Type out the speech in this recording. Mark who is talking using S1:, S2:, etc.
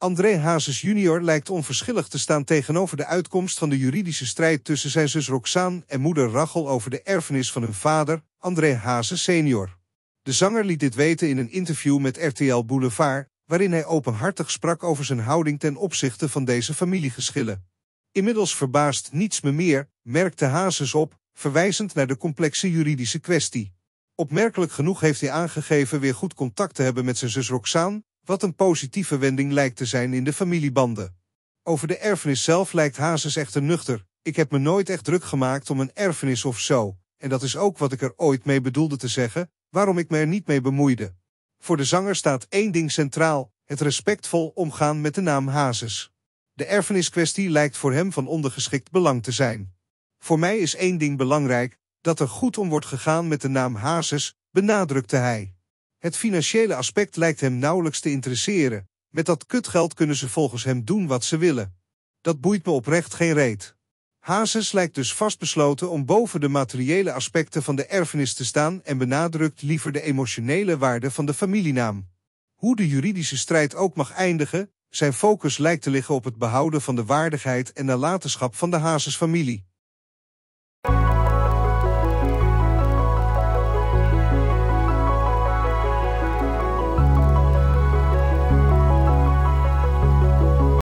S1: André Hazes junior lijkt onverschillig te staan tegenover de uitkomst van de juridische strijd tussen zijn zus Roxaan en moeder Rachel over de erfenis van hun vader, André Hazes senior. De zanger liet dit weten in een interview met RTL Boulevard, waarin hij openhartig sprak over zijn houding ten opzichte van deze familiegeschillen. Inmiddels verbaast niets me meer, merkte Hazes op, verwijzend naar de complexe juridische kwestie. Opmerkelijk genoeg heeft hij aangegeven weer goed contact te hebben met zijn zus Roxaan, wat een positieve wending lijkt te zijn in de familiebanden. Over de erfenis zelf lijkt Hazes echter nuchter. Ik heb me nooit echt druk gemaakt om een erfenis of zo, en dat is ook wat ik er ooit mee bedoelde te zeggen, waarom ik me er niet mee bemoeide. Voor de zanger staat één ding centraal, het respectvol omgaan met de naam Hazes. De erfeniskwestie lijkt voor hem van ondergeschikt belang te zijn. Voor mij is één ding belangrijk, dat er goed om wordt gegaan met de naam Hazes, benadrukte hij. Het financiële aspect lijkt hem nauwelijks te interesseren. Met dat kutgeld kunnen ze volgens hem doen wat ze willen. Dat boeit me oprecht geen reet. Hazes lijkt dus vastbesloten om boven de materiële aspecten van de erfenis te staan en benadrukt liever de emotionele waarde van de familienaam. Hoe de juridische strijd ook mag eindigen, zijn focus lijkt te liggen op het behouden van de waardigheid en nalatenschap van de Hazes-familie.